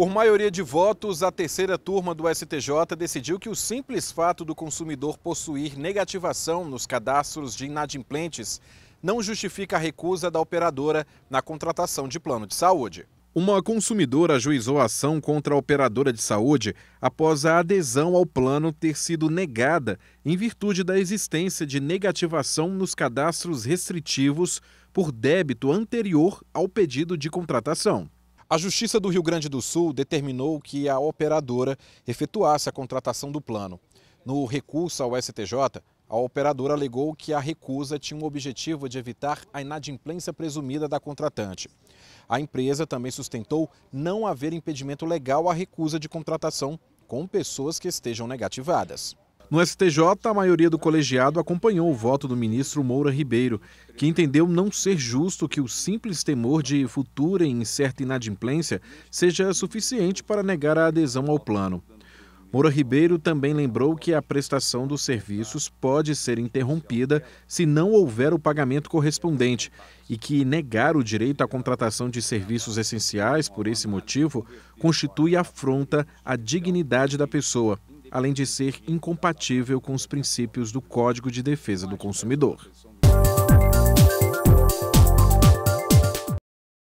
Por maioria de votos, a terceira turma do STJ decidiu que o simples fato do consumidor possuir negativação nos cadastros de inadimplentes não justifica a recusa da operadora na contratação de plano de saúde. Uma consumidora ajuizou a ação contra a operadora de saúde após a adesão ao plano ter sido negada em virtude da existência de negativação nos cadastros restritivos por débito anterior ao pedido de contratação. A Justiça do Rio Grande do Sul determinou que a operadora efetuasse a contratação do plano. No recurso ao STJ, a operadora alegou que a recusa tinha o objetivo de evitar a inadimplência presumida da contratante. A empresa também sustentou não haver impedimento legal à recusa de contratação com pessoas que estejam negativadas. No STJ, a maioria do colegiado acompanhou o voto do ministro Moura Ribeiro, que entendeu não ser justo que o simples temor de futura e incerta inadimplência seja suficiente para negar a adesão ao plano. Moura Ribeiro também lembrou que a prestação dos serviços pode ser interrompida se não houver o pagamento correspondente e que negar o direito à contratação de serviços essenciais por esse motivo constitui afronta à dignidade da pessoa além de ser incompatível com os princípios do Código de Defesa do Consumidor.